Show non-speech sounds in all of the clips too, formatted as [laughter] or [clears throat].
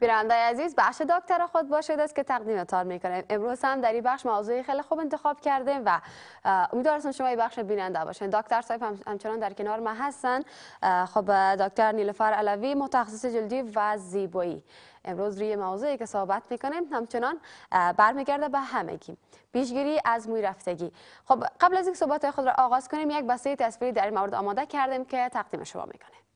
بیرندای عزیز بخش دکتر خود باشید است که تقدیم اتار میکنیم امروز هم در این بخش موضوعی خیلی خوب انتخاب کردیم و امیدوارستم شما این بخش بیننده باشین دکتر صاحب همچنان در کنار ما هستن خب دکتر نیلوفر علوی متخصص جلدی و زیبایی امروز روی موضوعی که صحبت میکنیم همچنان برمیگرده به همگی پیشگیری از موی رفتگی خب قبل از اینکه صحبت خود را آغاز کنیم یک بسته تصویری در این مورد آماده کردیم که تقدیم شما میکنیم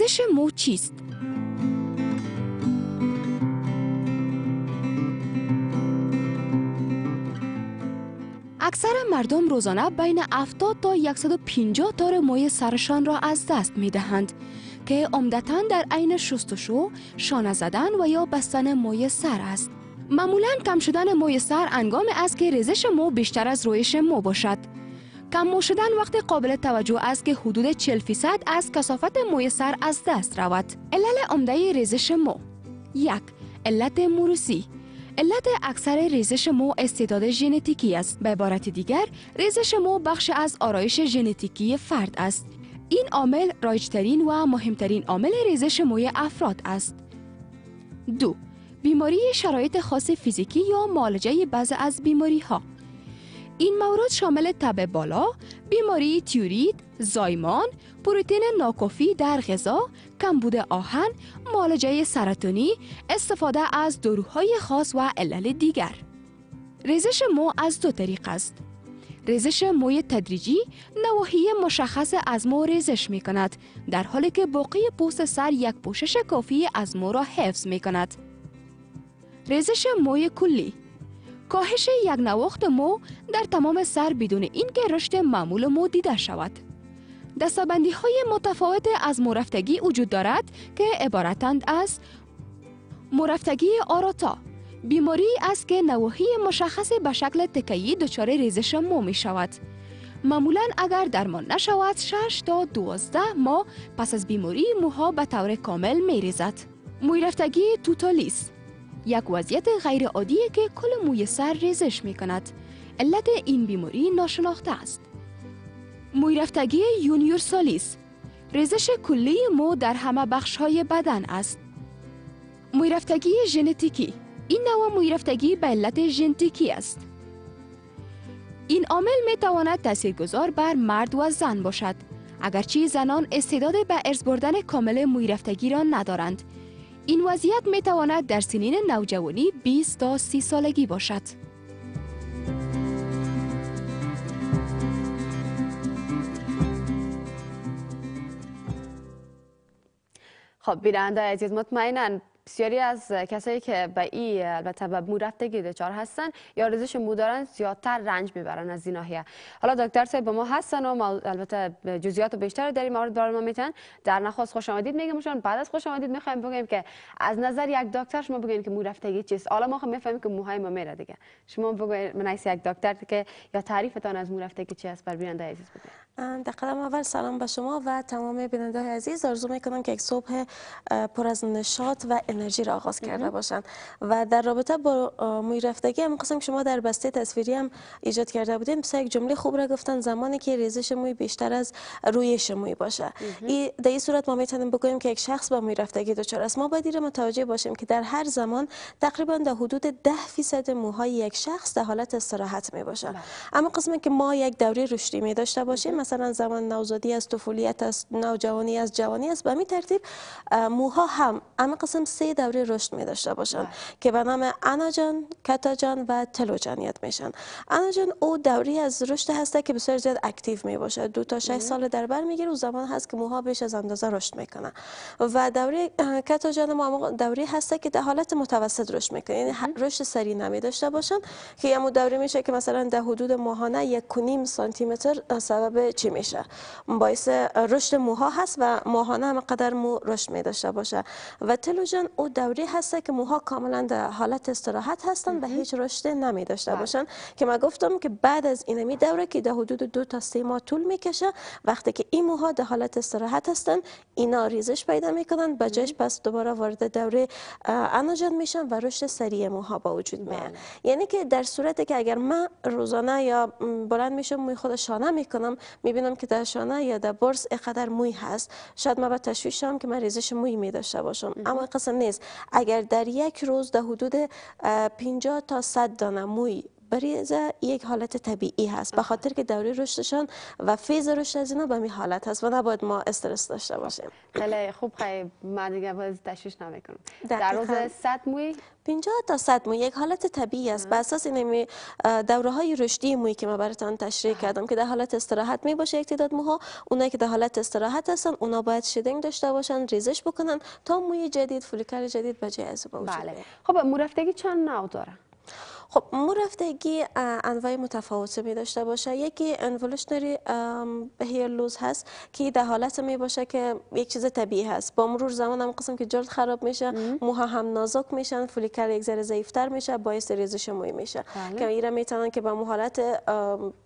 ریزش مو چیست؟ اکثر مردم روزانه بین 70 تا 150 تار موی سرشان را از دست می دهند که عمدتا در عین شستشو، شانه زدن و یا بستن موی سر است. معمولا کم شدن موی سر انگام است که ریزش مو بیشتر از رویش مو باشد. کم مو شدن وقت قابل توجه است که حدود 40 فیصد از کسافت موی سر از دست رود. علل عمده ریزش مو یک علت موروسی علت اکثر ریزش مو استعداد ژنتیکی است به عبارت دیگر ریزش مو بخش از آرایش ژنتیکی فرد است این عامل رایجترین و مهمترین عامل ریزش موی افراد است دو بیماری شرایط خاص فیزیکی یا معالجه بعض از بیماری ها این مورد شامل تب بالا، بیماری تیورید، زایمان، پروتین ناکافی در غذا، کمبود آهن، معالجه سرطانی، استفاده از داروهای خاص و علل دیگر. ریزش مو از دو طریق است. ریزش موی تدریجی نواحی مشخص از مو ریزش می کند در حالی که باقی پوست سر یک پوشش کافی از مو را حفظ می کند. ریزش موی کلی کاهش یک نواخت مو در تمام سر بدون اینکه رشد معمول مو دیده شود دستبندی های متفاوت از مرفتگی وجود دارد که عبارتند از مرفتگی آراتا بیماری است که نواحی مشخص به شکل تکیی دچار ریزش مو می شود معمولا اگر درمان نشود 6 تا 12 ماه پس از بیماری موها به طور کامل می ریزد مویرفتگی توتالیس یک وضعیت غیرعادی که کل موی سر ریزش می کند. علت این بیماری ناشناخته است. موی رفتگی یونیور سالیس ریزش کلی مو در همه بخش های بدن است. موی رفتگی ژنتیکی این نوع موی رفتگی به علت ژنتیکی است. این عامل می تواند تاثیرگذار بر مرد و زن باشد. اگرچه زنان استعداد به ارز بردن کامل موی رفتگی را ندارند این وضعیت می تواند در سنین نوجوانی 20 تا 30 سالگی باشد. خب عزیز بسیاری از کسایی که به ای، البته به مو رفتگی دچار هستن یا ریزش مو دارن زیادتر رنج میبرن از این ناحیه حالا دکتر صاحب با ما هستن و البته البته جزئیات بیشتر در این مورد برای ما میتن در نخواست خوش آمدید میگم شما بعد از خوش آمدید میخوایم بگیم که از نظر یک دکتر شما بگین که مو رفتگی چیست حالا ما خب میفهمیم که موهای ما میره دیگه شما بگوین من یک دکتر که یا تعریفتان از مو رفتگی بر بیننده عزیز بگید در قدم اول سلام به شما و تمام بیننده عزیز آرزو می کنم که یک صبح پر از نشاط و انرژی را آغاز کرده باشند و در رابطه با موی رفتگی هم قسم شما در بسته تصویری هم ایجاد کرده بودیم یک جمله خوب را گفتن زمانی که ریزش موی بیشتر از رویش موی باشه این در این صورت ما میتونیم بگوییم که یک شخص با موی رفتگی دچار است ما باید متوجه باشیم که در هر زمان تقریبا در حدود 10 فیصد موهای یک شخص در حالت استراحت می باشه بله. اما قسمی که ما یک دوره رشدی می داشته باشیم مثلا زمان نوزادی است طفولیت است نوجوانی است جوانی است به می ترتیب موها هم اما قسم سه دوره رشد می داشته باشند بله. که به نام اناجان کتاجان و تلوجان یاد میشن اناجان او دوری از رشد هسته که بسیار زیاد اکتیو می باشد. دو تا 6 سال در بر میگیره و زمان هست که موها بیش از اندازه رشد میکنه و دوره کتاجان ما دوری هسته که در حالت متوسط رشد میکنه یعنی رشد سری نمی داشته باشن که یمو دوره میشه که مثلا در حدود ماهانه یک نیم سانتی متر سبب چی میشه باعث رشد موها هست و ماهانه هم قدر مو رشد می داشته باشه و تلوژن او دوری هست که موها کاملا در حالت استراحت هستن و هیچ رشد نمی داشته باشن بله. که من گفتم که بعد از اینمی دوره که در حدود دو تا سه ماه طول میکشه وقتی که این موها در حالت استراحت هستن اینا ریزش پیدا میکنن به جایش پس دوباره وارد دوره انوجن میشن و رشد سریع موها با وجود میاد بله. یعنی که در صورتی که اگر من روزانه یا بلند میشم موی خود شانه میکنم میبینم که در شانه یا در برس اقدر موی هست شاید من به تشویش هم که من ریزش موی می داشته باشم اما قسم نیست اگر در یک روز در حدود 50 تا 100 دانه موی بریزه یک حالت طبیعی هست به خاطر که دوره رشدشان و فیز رشد از اینا به می حالت هست و نباید ما استرس داشته باشیم خیلی خوب خیلی من دیگه باز تشویش نمیکنم در روز 100 موی 50 تا 100 مو یک حالت طبیعی است به اساس این دوره های رشدی موی که ما براتون تشریح کردم که در حالت استراحت می باشه یک تعداد موها اونایی که در حالت استراحت هستن اونا باید شیدینگ داشته باشن ریزش بکنن تا موی جدید فولیکل جدید به جای از بله خب مورفتگی چند نوع داره خب مرفتگی انواع متفاوتی می داشته باشه یکی انولوشنری بهیر لوز هست که در حالت می باشه که یک چیز طبیعی هست با مرور زمان هم قسم که جلد خراب میشه موها هم نازک میشن فولیکل یک ذره ضعیفتر میشه باعث ریزش موی میشه بله. که ایرا میتونن که با حالت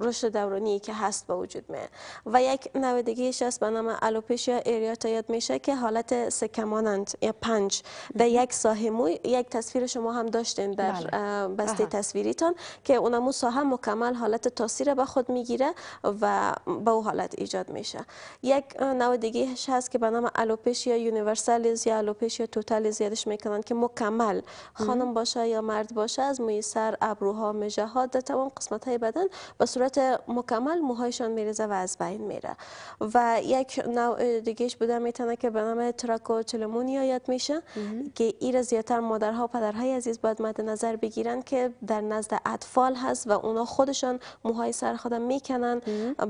رشد دورانی که هست با وجود می و یک نویدگیش هست به نام الوپیشیا ایریاتا یاد میشه که حالت سکمانند یا پنج در یک ساحه موی یک تصویر شما هم داشتین در بله. تصویریتان که اونمو ساحه مکمل حالت تاثیر به خود میگیره و به او حالت ایجاد میشه یک نوع دیگه هست که به نام الوپیشیا یونیورسالیز یا الوپیشیا توتالیز یادش میکنن که مکمل خانم باشه یا مرد باشه از موی سر ابروها مژه ها در تمام قسمت های بدن به صورت مکمل موهایشان میریزه و از بین میره و یک نوع دیگهش بوده میتونه که به نام تراکوچلمونیا یاد میشه که ایر زیاتر مادرها و پدرهای عزیز باید مد نظر بگیرن که در نزد اطفال هست و اونا خودشان موهای سر خودم میکنن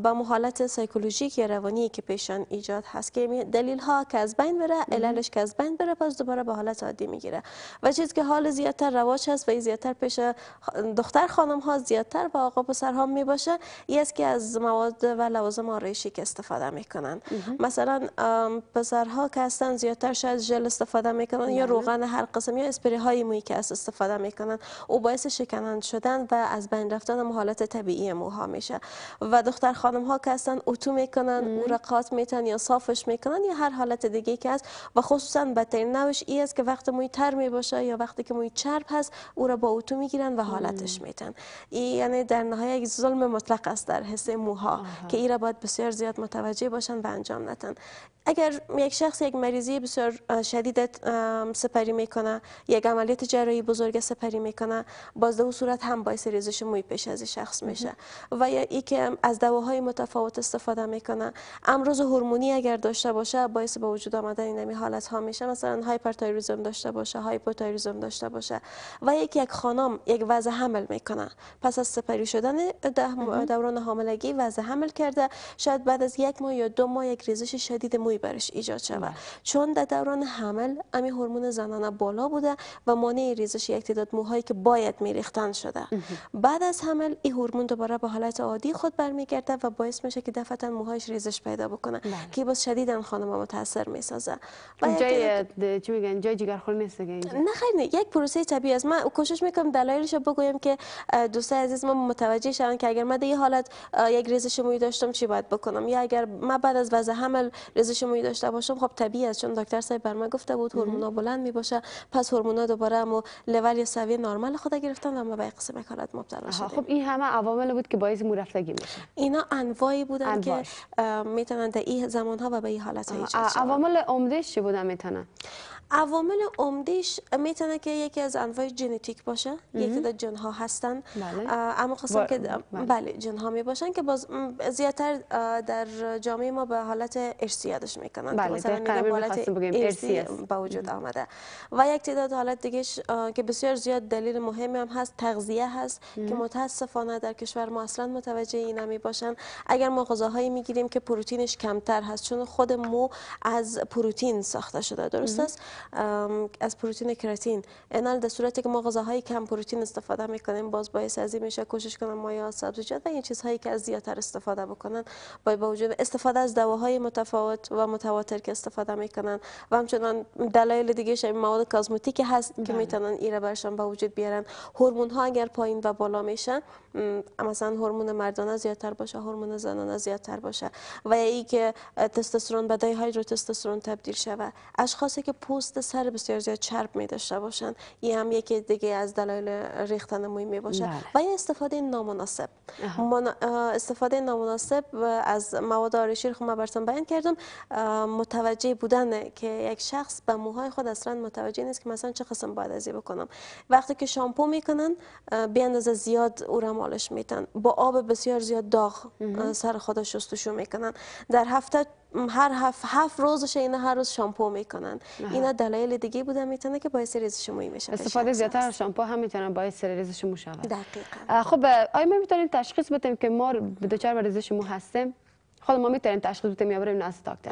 با محالت سایکولوژیک یا روانی که پیشان ایجاد هست که دلیل ها که از بین بره عللش که از بین بره پس دوباره به حالت عادی میگیره و چیزی که حال زیادتر رواج هست و زیادتر پیش دختر خانم ها زیادتر با آقا ها می باشه این که از مواد و لوازم آرایشی که استفاده میکنن مثلا پسرها که هستن زیادتر شاید ژل استفاده میکنن یا بله. روغن هر قسم یا اسپری های مویی که استفاده میکنن او باعث شکنند شدن و از بین رفتن هم حالت طبیعی موها میشه و دختر خانم ها که هستن اتو میکنن او رقات میتن یا صافش میکنن یا هر حالت دیگه که هست و خصوصا بدترین نوش ای است که وقت موی تر میباشه یا وقتی که موی چرب هست او را با اتو میگیرن و حالتش میتن یعنی در نهایت یک ظلم مطلق است در حسه موها که ای را باید بسیار زیاد متوجه باشن و انجام نتن اگر یک شخص یک مریضی بسیار شدید سپری میکنه یک عملیات جراحی بزرگ سپری میکنه با از و صورت هم باعث ریزش موی پیش از شخص میشه و یا ای که از دواهای متفاوت استفاده میکنه امروز هورمونی اگر داشته باشه باعث به با وجود آمدن این نمی حالت ها میشه مثلا هایپرتایروزم داشته باشه هایپوتایریزم داشته باشه و یک یک خانم یک وضع حمل میکنه پس از سپری شدن دوران حاملگی وضع حمل کرده شاید بعد از یک ماه یا دو ماه یک ریزش شدید موی برش ایجاد شود بله. چون در دوران حمل امی هورمون زنانه بالا بوده و مانع ریزش یک تعداد موهایی که باید میره ریختن شده بعد از حمل این هورمون دوباره به حالت عادی خود برمیگرده و باعث میشه که دفعتا موهایش ریزش پیدا بکنه بله. که باز شدیدا خانم متاثر میسازه جای ده... چی میگن جای خون نیست دیگه نه خیر نه یک پروسه طبیعی است من کوشش میکنم دلایلش رو بگویم که دوست عزیز ما متوجه شون که اگر من در حالت یک ریزش موی داشتم چی باید بکنم یا اگر من بعد از وضع حمل ریزش موی داشته باشم خب طبیعی است چون دکتر صاحب بر من گفته بود هورمونا بلند میباشه پس هورمونا دوباره مو لول سویه نرمال خود گرفتن و اما به قسم مکانت مبتلا خب این همه عوامل بود که باعث مورفتگی میشه اینا انواعی بودن که میتونن در این زمان ها و به این حالت های عوامل عمدهش چی بودن میتونن عوامل عمدهش میتونه که یکی از انواع ژنتیک باشه یکی تعداد جن هستن بله. اما خواستم که بله, بله، جن می باشن که باز زیادتر در جامعه ما به حالت ارثی یادش میکنن بله. مثلا به حالت ارثی با وجود آمده و یک تعداد حالت دیگه که بسیار زیاد دلیل مهمی هم هست تغذیه هست که متاسفانه در کشور ما اصلا متوجه این باشن اگر ما غذاهایی میگیریم که پروتینش کمتر هست چون خود مو از پروتین ساخته شده درست است از پروتین کراتین انال در صورتی که ما غذاهای کم پروتین استفاده میکنیم باز باعث از میشه کوشش کنم یا سبزیجات و این چیزهایی که از زیادتر استفاده بکنن با وجود استفاده از دواهای متفاوت و متواتر که استفاده میکنن و همچنان دلایل دیگه شاید مواد کازمتیک هست که بله. میتونن ایره برشان به وجود بیارن هورمون ها اگر پایین و بالا میشن مثلا هورمون مردانه زیادتر باشه هورمون زنانه زیادتر باشه و یا که تستوسترون به رو هایدروتستوسترون تبدیل شوه اشخاصی که پوست سر بسیار زیاد چرب می داشته باشند این هم یکی دیگه از دلایل ریختن موی می باشه بله. و یا استفاده نامناسب استفاده نامناسب از مواد آرایشی رو من بیان کردم متوجه بودن که یک شخص به موهای خود اصلا متوجه نیست که مثلا چه قسم باید ازی بکنم وقتی که شامپو میکنن به اندازه زیاد او را مالش میتن با آب بسیار زیاد داغ سر خود شستشو میکنن در هفته هر هفت هفت روزش اینا هر روز شامپو میکنن اینا دلایل دیگه بوده میتونه که باعث ریزش موی میشه استفاده زیادتر از شامپو هم میتونه باعث ریزش مو شود دقیقاً خب آیا ما میتونیم تشخیص بدیم که ما دچار به ریزش مو هستیم خود خب، ما میتونیم تشخیص بدیم یا بریم نزد دکتر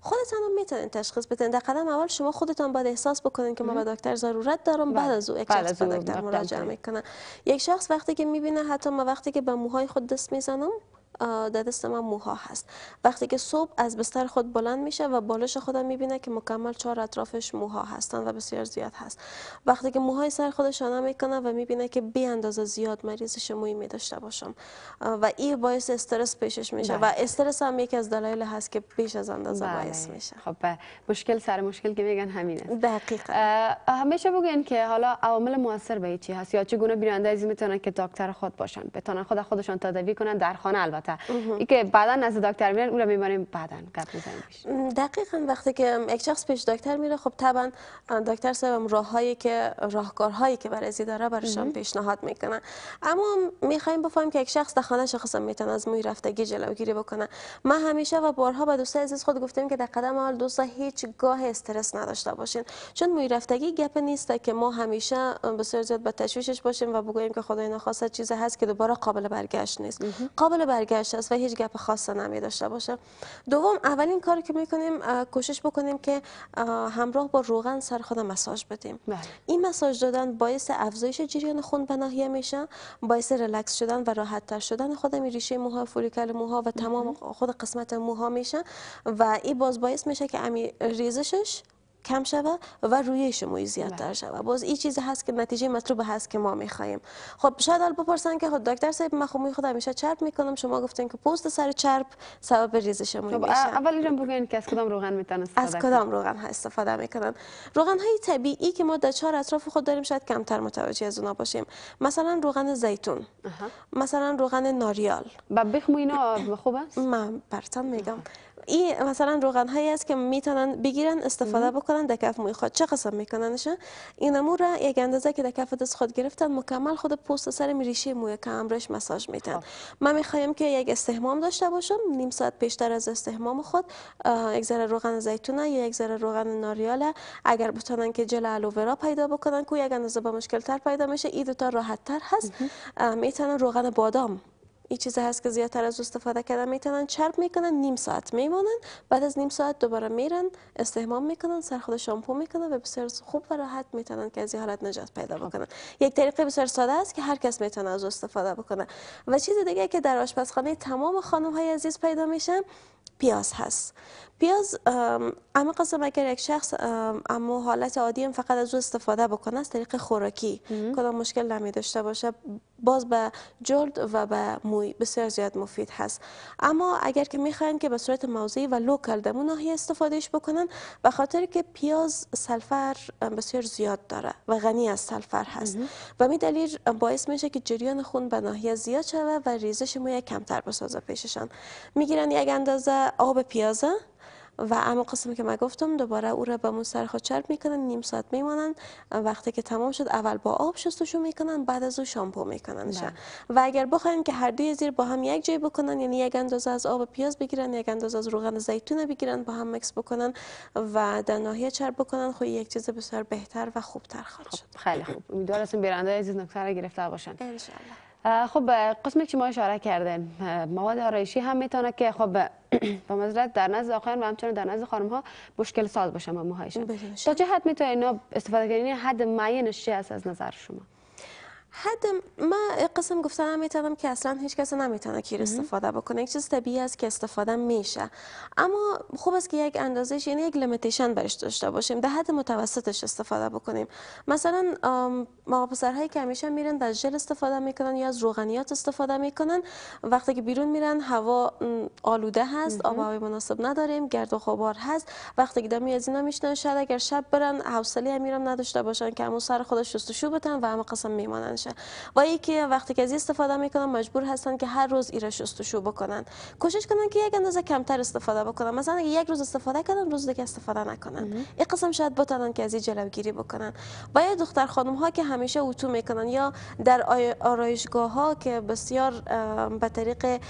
خودتان هم تشخیص بدین در قدم اول شما خودتان باید احساس بکنید که ما به دکتر ضرورت دارم بعد بله. از او یک دکتر مراجعه میکنه یک شخص وقتی که میبینه حتی ما وقتی که به موهای خود دست میزنم در دست من موها هست وقتی که صبح از بستر خود بلند میشه و بالش خودم میبینه که مکمل چهار اطرافش موها هستن و بسیار زیاد هست وقتی که موهای سر خودش شانه میکنه و میبینه که بی اندازه زیاد موی می داشته باشم و این باعث استرس پیشش میشه و بله. استرس هم یکی از دلایل هست که بیش از اندازه بله. باعث میشه خب مشکل سر مشکل که میگن همینه دقیقا همیشه بگین که حالا عوامل موثر به چی هست یا چگونه بیننده از میتونن که دکتر خود باشن بتونن خود خودشان تداوی کنن در خانه البته البته ای که بعدا نزد دکتر میرن اون رو میبانیم بعدا قبل زنگ دقیقا وقتی که یک شخص پیش دکتر میره خب طبعا دکتر سبم راههایی که راهکارهایی که برای داره برایشان پیشنهاد میکنن اما میخوایم بفهمیم که یک شخص در خانه شخصا میتونه از موی رفتگی جلوگیری بکنه ما همیشه و بارها به دوستان عزیز خود گفتیم که در قدم اول دوستا هیچ گاه استرس نداشته باشین چون موی رفتگی گپ نیست که ما همیشه بسیار زیاد به تشویشش باشیم و بگوییم که خدای نخواسته چیزی هست که دوباره قابل برگشت نیست قابل برگشت است و هیچ گپ خاصی نمی داشته باشه دوم اولین کاری که میکنیم کوشش بکنیم که همراه با روغن سر خود مساج بدیم بله. این مساج دادن باعث افزایش جریان خون به ناحیه میشه باعث ریلکس شدن و راحت تر شدن خود ریشه موها فولیکل موها و تمام خود قسمت موها میشه و این باز باعث میشه که امی ریزشش کم شوه و رویش موی زیادتر بله. شوه باز این چیز هست که نتیجه مطلوب هست که ما میخوایم خب شاید الان بپرسن که خود خب، دکتر صاحب من خود خب موی خود همیشه چرب میکنم شما گفتین که پوست سر چرب سبب ریزش موی خب، میشه اول اینم بگین که از کدام روغن میتونن استفاده از کدام روغن ها استفاده میکنن روغن های طبیعی که ما در چهار اطراف خود داریم شاید کمتر متوجه از اونها باشیم مثلا روغن زیتون مثلا روغن ناریال بخمو اینا خوب است من برتم میگم این مثلا روغن هایی است که میتونن بگیرن استفاده بکنن در کف موی خود چه قسم میکننش این امور را یک اندازه که در کف دست خود گرفتن مکمل خود پوست سر ریشه موی کمرش مساج میتن خب. من میخوایم که یک استحمام داشته باشم نیم ساعت پیشتر از استحمام خود یک ذره روغن زیتونه یا یک ذره روغن ناریاله اگر بتونن که جل الوورا پیدا بکنن که یک اندازه با مشکل تر پیدا میشه این دو تا راحت تر هست میتونن روغن بادام این چیزی هست که زیادتر از استفاده کردن میتونن چرب میکنن نیم ساعت میمانن بعد از نیم ساعت دوباره میرن استحمام میکنن سر خود شامپو میکنن و بسیار خوب و راحت میتونن که از این حالت نجات پیدا خب. بکنن یک طریقه بسیار ساده است که هر کس میتونه از استفاده بکنه و چیز دیگه که در آشپزخانه تمام خانم های عزیز پیدا میشن پیاز هست پیاز اما قسم اگر یک شخص اما حالت عادی فقط از او استفاده بکنه از طریق خوراکی کدام مشکل نمی داشته باشه باز به جلد و به موی بسیار زیاد مفید هست اما اگر که میخواین که به صورت موضعی و لوکال در ناحیه استفادهش بکنن و خاطر که پیاز سلفر بسیار زیاد داره و غنی از سلفر هست و می دلیل باعث میشه که جریان خون به ناحیه زیاد شود و ریزش موی کمتر بسازه پیششان میگیرن یک اندازه آب پیازه و اما قسم که من گفتم دوباره او را به مون سر چرب میکنن نیم ساعت میمانن وقتی که تمام شد اول با آب شستشو میکنن بعد از او شامپو میکنن بله. و اگر بخوایم که هر دوی زیر با هم یک جای بکنن یعنی یک اندازه از آب پیاز بگیرن یک اندازه از روغن زیتون بگیرن با هم مکس بکنن و در ناحیه چرب بکنن خب یک چیز بسیار بهتر و خوبتر خواهد خب، شد خیلی خوب امیدوارم برنده عزیز نکته را گرفته باشن ان خب قسمی که شما اشاره کردین مواد آرایشی هم میتونه که خب [clears throat] به مزرد در نزد آقایان و همچنان در نزد خانم ها مشکل ساز باشه و موهایشان بله، بله. تا چه حد میتونه اینا استفاده کردن یعنی حد معینش چی هست از نظر شما حد ما قسم گفتن هم میتونم که اصلا هیچ کس نمیتونه کیر استفاده بکنه یک چیز طبیعی است که استفاده میشه اما خوب است که یک اندازش یعنی یک لیمیتیشن برش داشته باشیم در حد متوسطش استفاده بکنیم مثلا ما پسرهایی که همیشه میرن در ژل استفاده میکنن یا از روغنیات استفاده میکنن وقتی که بیرون میرن هوا آلوده هست آب هوای مناسب نداریم گرد و غبار هست وقتی که دمی از اینا میشنن شاید اگر شب برن حوصله میرم نداشته باشن که هم سر خودش شستشو بتن و هم قسم میمانن باشه و وقتی که از استفاده میکنن مجبور هستن که هر روز ایرا شستشو بکنن کوشش کنن که یک اندازه کمتر استفاده بکنن مثلا اگه یک روز استفاده کردن روز دیگه استفاده نکنن این قسم شاید بتونن که از این جلوگیری بکنن و یا دختر خانم ها که همیشه اوتو میکنن یا در آرایشگاه ها که بسیار به طریق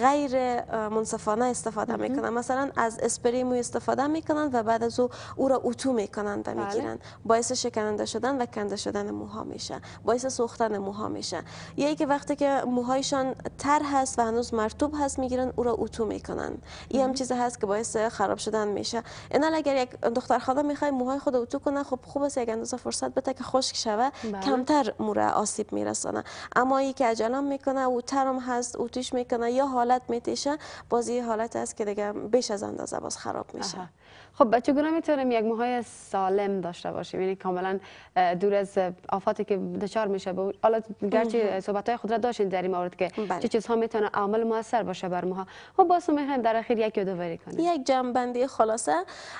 غیر منصفانه استفاده میکنن مثلا از اسپری مو استفاده میکنن و بعد از او او را اتو میکنن و بله. میگیرن باعث شکننده شدن و کنده شدن موها میشه باعث پختن موها میشن یا که وقتی که موهایشان تر هست و هنوز مرتوب هست میگیرن او را اتو میکنن این هم چیز هست که باعث خراب شدن میشه اینا اگر یک دختر خدا میخوای موهای خود اتو کنه خب خوب است یک اندازه فرصت بده که خشک شوه بله. کمتر موره آسیب میرسانه اما ای که عجلم میکنه او ترم هست اوتوش میکنه یا حالت میتیشه بازی حالت است که دیگه بیش از اندازه باز خراب میشه خب چگونه میتونیم یک موهای سالم داشته باشیم یعنی کاملا دور از آفاتی که دچار میشه حالا گرچه صحبت های خود را داشتین در این مورد که بله. چه چیزها میتونه عامل موثر باشه بر ماها خب باز میخوایم در اخیر یک یادآوری کنیم یک بندی خلاصه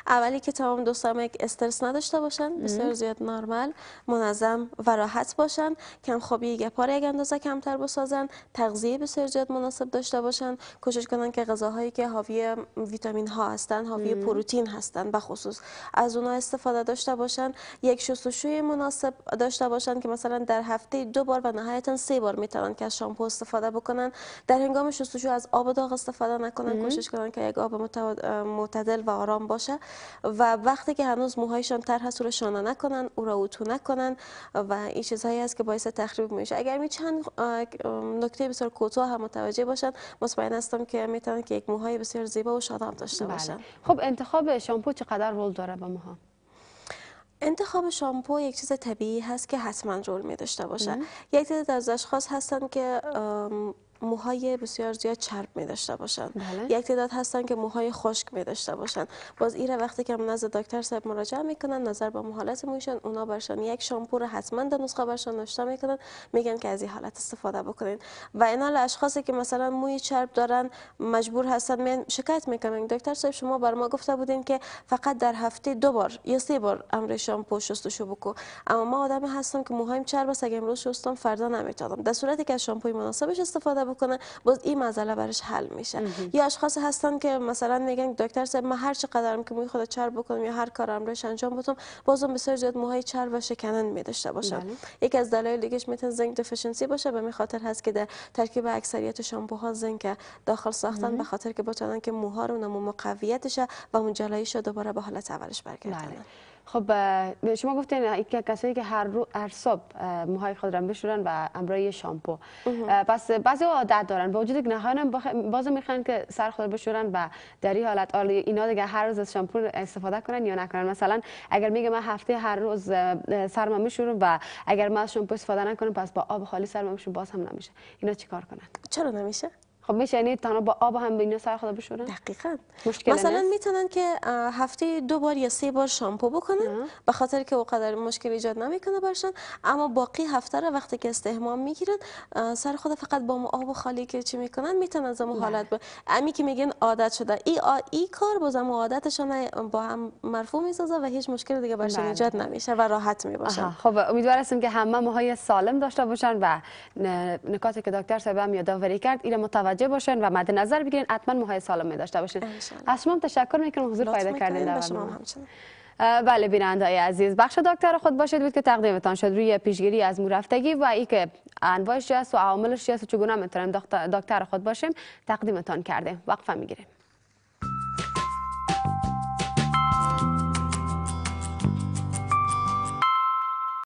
اولی که تمام دوستان یک استرس نداشته باشن بسیار زیاد نرمال منظم و راحت باشن کم خوابی گپار یک اندازه کمتر بسازن تغذیه بسیار زیاد مناسب داشته باشن کوشش کنن که غذاهایی که حاوی ویتامین ها هستن حاوی پروتئین هستن هستند خصوص از اونها استفاده داشته باشن یک شستشوی مناسب داشته باشن که مثلا در هفته دو بار و نهایتا سه بار میتونن که از شامپو استفاده بکنن در هنگام شستشو از آب داغ استفاده نکنن کوشش کنن که یک آب معتدل و آرام باشه و وقتی که هنوز موهایشان تر هست رو شانه نکنن او را اتو نکنن و این چیزهایی است که باعث تخریب میشه اگر می چند نکته بسیار کوتاه هم متوجه باشن مطمئن هستم که میتونن که یک موهای بسیار زیبا و شاداب داشته بله. باشن خب انتخاب شامپو چقدر رول داره به موها انتخاب شامپو یک چیز طبیعی هست که حتما رول می داشته باشه یک تعداد از اشخاص هستن که موهای بسیار زیاد چرب می داشته باشند بله. یک تعداد هستن که موهای خشک می داشته باشند باز ایره وقتی که نزد دکتر صاحب مراجعه میکنن نظر به حالت مویشان اونا برشان یک شامپو را حتما در نسخه برشان نشته میکنن میگن که از این حالت استفاده بکنین و اینا اشخاصی که مثلا موی چرب دارن مجبور هستن من شکایت میکنن دکتر صاحب شما بر ما گفته بودین که فقط در هفته دو بار یا سه بار امر شامپو شستشو بکو اما ما آدم هستم که موهایم چرب است اگه امروز شستم فردا نمیتادم در صورتی که از شامپوی مناسبش استفاده بکنه باز این مسئله برش حل میشه یا اشخاص هستن که مثلا میگن دکتر صاحب من هر چقدرم که موی خدا چر بکنم یا هر کارم روش انجام بدم بازم بسیار زیاد موهای چر و شکنن میداشته باشم بله. یکی از دلایل دیگهش میتون زنگ دفیشنسی باشه به خاطر هست که در ترکیب اکثریت شامپوها زنگ داخل ساختن به خاطر که بتونن که موها رو نمو و اون جلایش رو دوباره به حالت اولش برگردونن بله. خب شما گفتین کسایی که هر رو هر صبح موهای خود را بشورن و امرای شامپو پس بعضی عادت دارن با وجود که هم باز میخوان که سر خود بشورن و در این حالت اینا دیگه هر روز از شامپو استفاده کنن یا نکنن مثلا اگر میگه من هفته هر روز سرم میشورم و اگر من شامپو استفاده نکنم پس با آب خالی سرم میشورم باز هم نمیشه اینا چیکار کنن چرا نمیشه خب میشه یعنی تنها با آب هم به سر خدا بشورن دقیقا مشکل مثلا میتونن که هفته دو بار یا سه بار شامپو بکنن به خاطر که اوقدر مشکل ایجاد نمیکنه برشن اما باقی هفته را وقتی که استحمام میگیرن سر خدا فقط با آب و خالی که چی میکنن میتونن از حالت با امی که میگن عادت شده ای آ ای کار با زمو عادتشان با هم مرفوع میسازه و هیچ مشکل دیگه برشن بله. ایجاد نمیشه و راحت میباشن خب امیدوار هستم که همه موهای سالم داشته باشن و نکاتی که دکتر صاحب میاد یادآوری کرد اینا متوجه متوجه و مد نظر بگیرین حتما موهای سالم داشته باشین از شما تشکر میکنم حضور پیدا کردین در شما بله بیننده عزیز بخش دکتر خود باشید بود که تقدیمتان شد روی پیشگیری از مورفتگی و ای که انواعش هست و عواملش چیست و چگونه میتونیم دکتر خود باشیم تقدیمتان کرده وقفه میگیریم